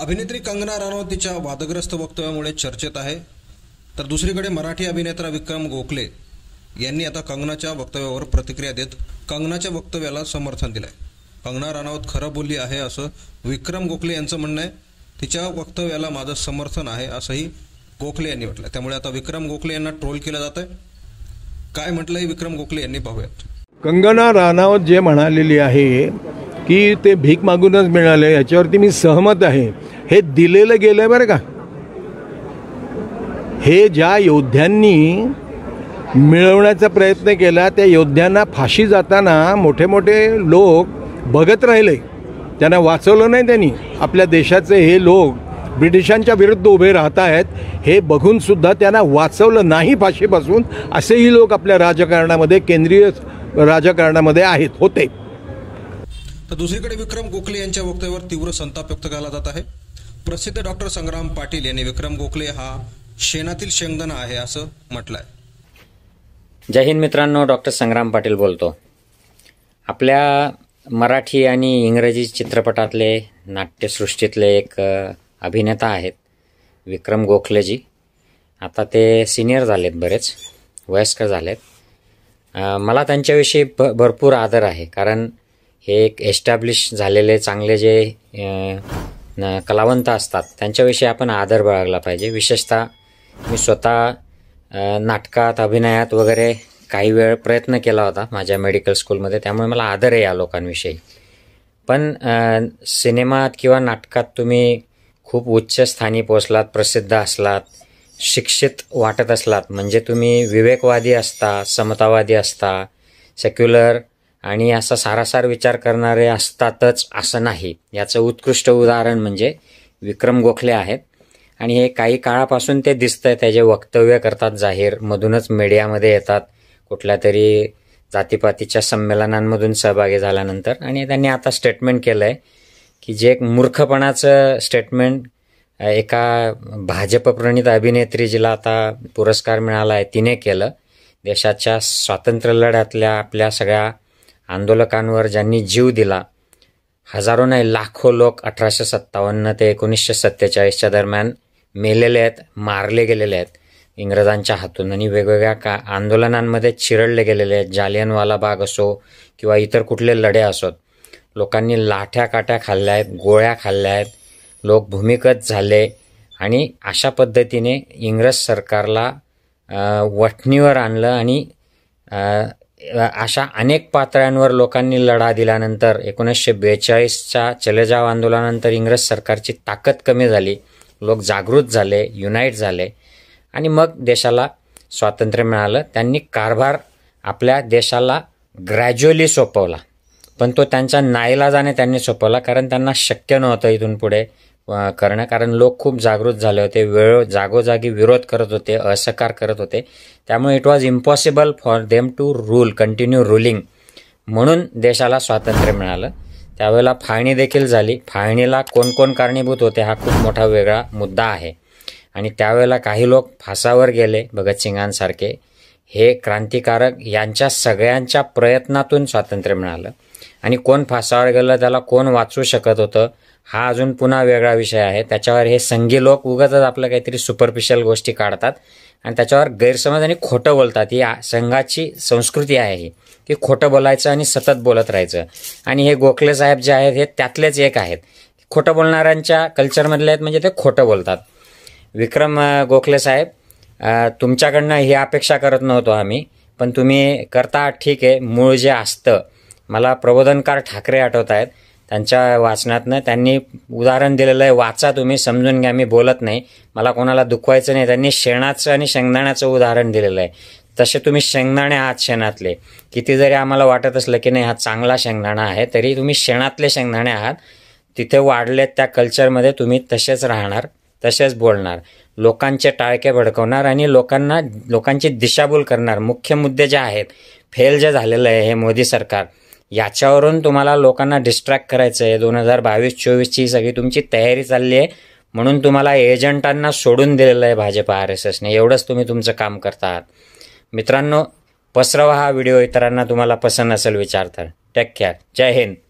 अभिनेत्री कंगना राणावत तिच्या वादग्रस्त वक्तव्यामुळे चर्चेत आहे तर दुसरीकडे मराठी अभिनेता विक्रम गोखले यांनी आता कंगनाच्या वक्तव्यावर प्रतिक्रिया देत कंगनाच्या वक्तव्याला समर्थन दिलं आहे कंगना राणावत खरं बोलली आहे असं विक्रम गोखले यांचं म्हणणं आहे तिच्या वक्तव्याला माझं समर्थन आहे असंही गोखले यांनी म्हटलं त्यामुळे आता विक्रम गोखले यांना ट्रोल केलं जात आहे काय म्हटलंय विक्रम गोखले यांनी पाहूयात कंगना राणावत जे म्हणालेली आहे की ते भीक मागूनच मिळाले याच्यावरती मी सहमत आहे हे दिलेलं गेलं आहे बरं का हे ज्या योद्ध्यांनी मिळवण्याचा प्रयत्न केला त्या योद्ध्यांना फाशी जाताना मोठे मोठे लोक बघत राहिले त्यांना वाचवलं नाही त्यांनी आपल्या देशाचे हे लोक ब्रिटिशांच्या विरुद्ध उभे राहत आहेत हे बघूनसुद्धा त्यांना वाचवलं नाही फाशीपासून असेही लोक आपल्या राजकारणामध्ये केंद्रीय राजकारणामध्ये आहेत होते तर दुसरीकडे विक्रम गोखले यांच्या वक्तव्यावर तीव्र संताप व्यक्त केला जात आहे प्रसिद्ध डॉक्टर संग्राम पाटील यांनी विक्रम गोखले हा शेणातील शेंगदाणा आहे असं म्हटलं आहे जय हिंद मित्रांनो डॉक्टर संग्राम पाटील बोलतो आपल्या मराठी आणि इंग्रजी चित्रपटातले नाट्यसृष्टीतले एक अभिनेता आहेत विक्रम गोखलेजी आता ते सिनियर झालेत बरेच वयस्कर झालेत मला त्यांच्याविषयी भ भरपूर आदर आहे कारण हे एक एस्टॅब्लिश झालेले चांगले जे कलावंत असतात त्यांच्याविषयी आपण आदर बाळगला पाहिजे विशेषतः मी स्वतः नाटकात अभिनयात वगैरे काही वेळ प्रयत्न केला होता माझ्या मेडिकल स्कूलमध्ये त्यामुळे मला आदर आहे या लोकांविषयी पण सिनेमात किंवा नाटकात तुम्ही खूप उच्च स्थानी पोचलात प्रसिद्ध असलात शिक्षित वाटत असलात म्हणजे तुम्ही विवेकवादी असता समतावादी असता सेक्युलर आणि असा सारासार विचार करणारे असतातच असं नाही याचं उत्कृष्ट उदाहरण म्हणजे विक्रम गोखले आहेत आणि हे काही काळापासून ते दिसतंय आहे त्याचे वक्तव्य करतात मधूनच मीडियामध्ये येतात कुठल्या तरी जातीपातीच्या संमेलनांमधून सहभागी झाल्यानंतर आणि त्यांनी आता स्टेटमेंट केलं आहे की जे एक मूर्खपणाचं स्टेटमेंट एका भाजपप्रणित अभिनेत्री जिला आता पुरस्कार मिळाला आहे तिने केलं देशाच्या स्वातंत्र्य लढ्यातल्या आपल्या सगळ्या आंदोलकांवर ज्यांनी जीव दिला हजारो नाही लाखो लोक अठराशे सत्तावन्न ते एकोणीसशे सत्तेचाळीसच्या दरम्यान मेलेले आहेत मारले गेलेले आहेत इंग्रजांच्या हातून आणि वेगवेगळ्या का आंदोलनांमध्ये चिरडले गेलेले आहेत जालियनवाला बाग असो किंवा इतर कुठले लढे असोत लोकांनी लाठ्या काट्या खाल्ल्या आहेत गोळ्या खाल्ल्या आहेत लोक भूमिगत झाले आणि अशा पद्धतीने इंग्रज सरकारला वठणीवर आणलं आणि अशा अनेक पातळ्यांवर लोकांनी लढा दिल्यानंतर एकोणीसशे बेचाळीसच्या चलेजाव आंदोलनानंतर इंग्रज सरकारची ताकद कमी झाली लोक जागृत झाले युनाईट झाले आणि मग देशाला स्वातंत्र्य मिळालं त्यांनी कारभार आपल्या देशाला ग्रॅज्युअली सोपवला पण तो त्यांच्या नाईलाजाने त्यांनी सोपवला कारण त्यांना शक्य नव्हतं इथून पुढे करणं कारण लोक खूप जागृत झाले होते वेळ जागोजागी विरोध करत होते असकार करत होते त्यामुळे it was impossible for them to rule continue ruling म्हणून देशाला स्वातंत्र्य मिळालं त्यावेळेला फाळणी देखील झाली फाळणीला कोण कोण कारणीभूत होते हा खूप मोठा वेगळा मुद्दा आहे आणि त्यावेळेला काही लोक फासावर गेले भगतसिंगांसारखे हे क्रांतिकारक यांच्या सगळ्यांच्या प्रयत्नातून स्वातंत्र्य मिळालं आणि कोण फासावर गेलं त्याला कोण वाचू शकत होतं हा अजून पुन्हा वेगळा विषय आहे त्याच्यावर हे संघी लोक उगतच आपलं काहीतरी सुपरफिशियल गोष्टी काढतात आणि त्याच्यावर गैरसमज आणि खोटं बोलतात ही संघाची संस्कृती आहे ही की खोटं बोलायचं आणि सतत बोलत राहायचं आणि हे गोखले साहेब जे आहेत हे त्यातलेच एक आहेत खोटं बोलणाऱ्यांच्या कल्चरमधले आहेत म्हणजे ते खोटं बोलतात विक्रम गोखले साहेब तुमच्याकडनं ही अपेक्षा करत नव्हतो आम्ही पण तुम्ही करता ठीक आहे मूळ जे असतं मला प्रबोधनकार ठाकरे आठवत आहेत त्यांच्या वाचनातनं त्यांनी उदाहरण दिलेलं आहे वाचा तुम्ही समजून घ्या मी बोलत नाही मला कोणाला दुखवायचं नाही त्यांनी शेणाचं आणि शेंगदाण्याचं उदाहरण दिलेलं आहे तसे तुम्ही शेंगदाणे आहात शेणातले किती जरी आम्हाला वाटत असलं की नाही हा चांगला शेंगदाणा आहे तरी तुम्ही शेणातले शेंगदाणे आहात तिथे वाढलेत त्या कल्चरमध्ये तुम्ही तसेच राहणार तसेच बोलणार लोकांचे टाळके भडकवणार आणि लोकांना लोकांची दिशाभूल करणार मुख्य मुद्दे जे आहेत फेल जे झालेलं आहे हे मोदी सरकार याच्यावरून तुम्हाला लोकांना डिस्ट्रॅक्ट करायचं आहे दोन हजार बावीस चोवीसची सगळी तुमची तयारी चालली आहे म्हणून तुम्हाला एजंटांना सोडून दिलेलं आहे भाजपा आर एस एसने एवढंच तुम्ही तुमचं काम करता आहात मित्रांनो पसरवा हा व्हिडिओ इतरांना तुम्हाला पसंत असेल विचारतात टेक केअर जय हिंद